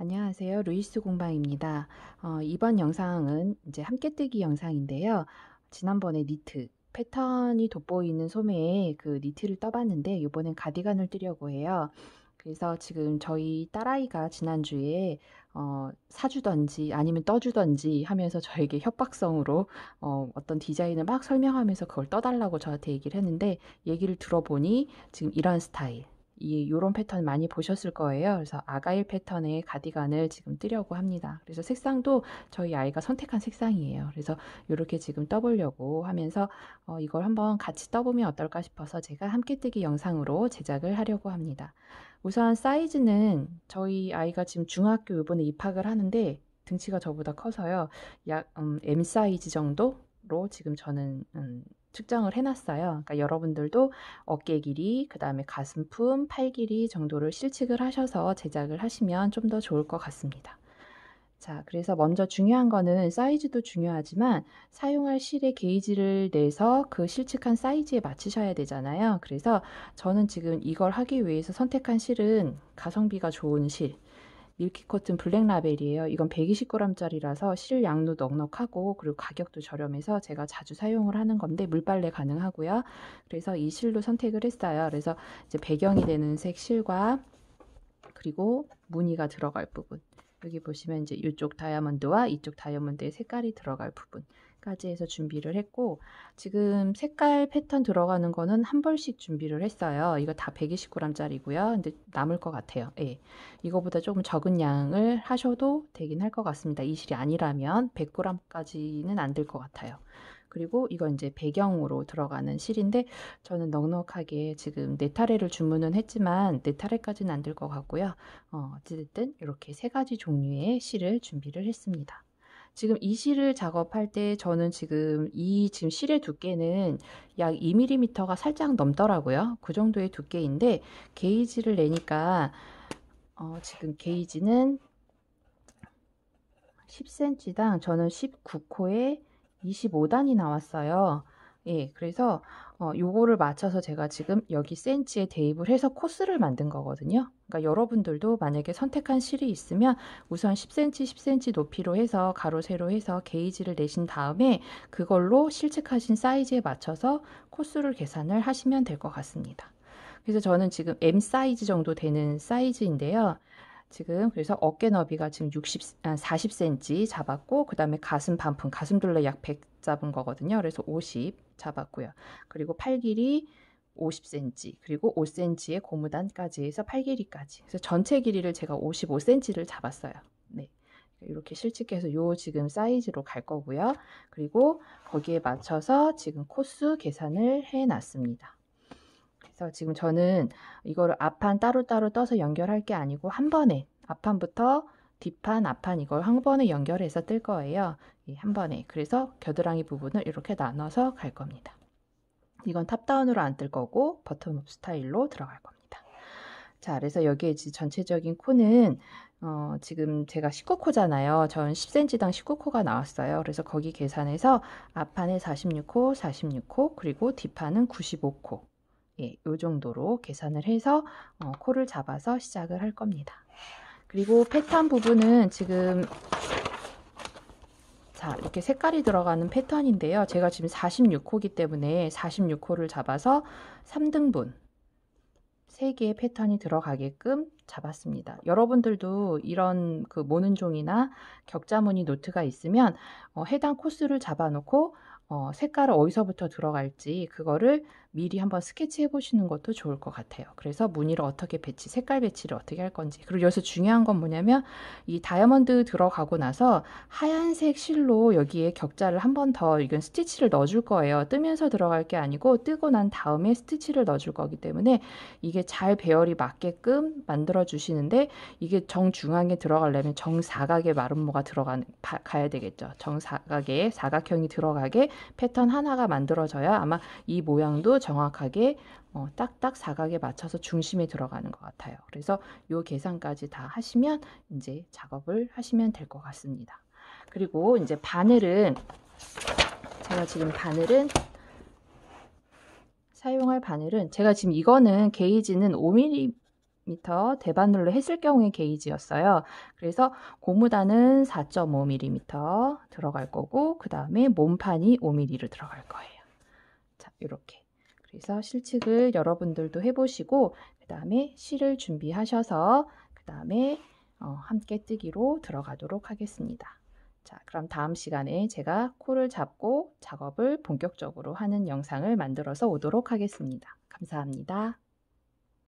안녕하세요. 루이스 공방입니다. 어, 이번 영상은 이제 함께 뜨기 영상인데요. 지난번에 니트 패턴이 돋보이는 소매에 그 니트를 떠봤는데 이번엔 가디건을 뜨려고 해요. 그래서 지금 저희 딸아이가 지난주에 어, 사주던지 아니면 떠주던지 하면서 저에게 협박성으로 어, 떤 디자인을 막 설명하면서 그걸 떠달라고 저한테 얘기를 했는데 얘기를 들어보니 지금 이런 스타일 이 요런 패턴 많이 보셨을 거예요. 그래서 아가일 패턴의 가디건을 지금 뜨려고 합니다. 그래서 색상도 저희 아이가 선택한 색상이에요. 그래서 이렇게 지금 떠보려고 하면서 어, 이걸 한번 같이 떠보면 어떨까 싶어서 제가 함께 뜨기 영상으로 제작을 하려고 합니다. 우선 사이즈는 저희 아이가 지금 중학교 이번에 입학을 하는데 등치가 저보다 커서요. 약 음, M 사이즈 정도로 지금 저는 음, 측정을 해놨어요. 그러니까 여러분들도 어깨 길이, 그 다음에 가슴품, 팔 길이 정도를 실측을 하셔서 제작을 하시면 좀 더 좋을 것 같습니다. 자, 그래서 먼저 중요한 거는 사이즈도 중요하지만 사용할 실의 게이지를 내서 그 실측한 사이즈에 맞추셔야 되잖아요. 그래서 저는 지금 이걸 하기 위해서 선택한 실은 가성비가 좋은 실, 밀키커튼 블랙라벨이에요. 이건 120g짜리라서 실양도 넉넉하고 그리고 가격도 저렴해서 제가 자주 사용을 하는 건데 물빨래 가능하고요. 그래서 이 실로 선택을 했어요. 그래서 이제 배경이 되는 색 실과 그리고 무늬가 들어갈 부분 여기 보시면 이제 이쪽 다이아몬드와 이쪽 다이아몬드의 색깔이 들어갈 부분 까지 해서 준비를 했고 지금 색깔 패턴 들어가는 거는 한 벌씩 준비를 했어요. 이거 다 120g짜리고요. 근데 남을 것 같아요. 예. 이거보다 조금 적은 양을 하셔도 되긴 할 것 같습니다. 이 실이 아니라면 100g까지는 안 될 것 같아요. 그리고 이건 이제 배경으로 들어가는 실인데 저는 넉넉하게 지금 네타레를 주문은 했지만 네타레까지는안 될 것 같고요. 어, 어찌됐든 이렇게 세 가지 종류의 실을 준비를 했습니다. 지금 이 실을 작업할 때 저는 지금 이 지금 실의 두께는 약 2mm가 살짝 넘더라고요. 그 정도의 두께인데 게이지를 내니까 어, 지금 게이지는 10cm당 저는 19코에 25단이 나왔어요. 예, 그래서 어, 요거를 맞춰서 제가 지금 여기 센치에 대입을 해서 코스를 만든 거거든요. 그러니까 여러분들도 만약에 선택한 실이 있으면 우선 10cm, 10cm 높이로 해서 가로, 세로 해서 게이지를 내신 다음에 그걸로 실측하신 사이즈에 맞춰서 코스를 계산을 하시면 될 것 같습니다. 그래서 저는 지금 M 사이즈 정도 되는 사이즈인데요. 지금 그래서 어깨 너비가 지금 60, 40cm 아, 잡았고 그 다음에 가슴 반품, 가슴 둘레 약 100 잡은 거거든요. 그래서 50 잡았고요. 그리고 팔 길이 50cm, 그리고 5cm의 고무단까지 해서 팔 길이까지. 그래서 전체 길이를 제가 55cm를 잡았어요. 네. 이렇게 실측해서 요 지금 사이즈로 갈 거고요. 그리고 거기에 맞춰서 지금 코스 계산을 해 놨습니다. 그래서 지금 저는 이거를 앞판 따로따로 떠서 연결할 게 아니고 한 번에 앞판부터 뒷판, 앞판 이걸 한 번에 연결해서 뜰 거예요. 한 번에. 그래서 겨드랑이 부분을 이렇게 나눠서 갈 겁니다. 이건 탑다운으로 안 뜰 거고 버텀업 스타일로 들어갈 겁니다. 자, 그래서 여기에 전체적인 코는 어, 지금 제가 19코잖아요. 전 10cm당 19코가 나왔어요. 그래서 거기 계산해서 앞판에 46코, 46코, 그리고 뒷판은 95코. 예, 요 정도로 계산을 해서 어, 코를 잡아서 시작을 할 겁니다. 그리고 패턴 부분은 지금 자 이렇게 색깔이 들어가는 패턴인데요. 제가 지금 46호기 때문에 46호를 잡아서 3등분 3개의 패턴이 들어가게끔 잡았습니다. 여러분들도 이런 그 모는 종이나 격자무늬 노트가 있으면 어, 해당 코스를 잡아놓고 어, 색깔을 어디서부터 들어갈지 그거를 미리 한번 스케치해 보시는 것도 좋을 것 같아요. 그래서 무늬를 어떻게 배치, 색깔 배치를 어떻게 할 건지. 그리고 여기서 중요한 건 뭐냐면 이 다이아몬드 들어가고 나서 하얀색 실로 여기에 격자를 한번더 이건 스티치를 넣어줄 거예요. 뜨면서 들어갈 게 아니고 뜨고 난 다음에 스티치를 넣어줄 거기 때문에 이게 잘 배열이 맞게끔 만들어 만들어 주시는데 이게 정중앙에 들어가려면 정사각의 마름모가 들어가 야 되겠죠. 정사각에 사각형이 들어가게 패턴 하나가 만들어져야 아마 이 모양도 정확하게 어, 딱딱 사각에 맞춰서 중심에 들어가는 것 같아요. 그래서 이 계산까지 다 하시면 이제 작업을 하시면 될 것 같습니다. 그리고 이제 바늘은 제가 지금 바늘은 사용할 바늘은 제가 지금 이거는 게이지는 5mm 대반늘로 했을 경우의 게이지였어요. 그래서 고무단은 4.5mm 들어갈 거고 그 다음에 몸판이 5mm로 들어갈 거예요. 자 이렇게 그래서 실측을 여러분들도 해보시고 그 다음에 실을 준비하셔서 그 다음에 어, 함께 뜨기로 들어가도록 하겠습니다. 자, 그럼 다음 시간에 제가 코를 잡고 작업을 본격적으로 하는 영상을 만들어서 오도록 하겠습니다. 감사합니다.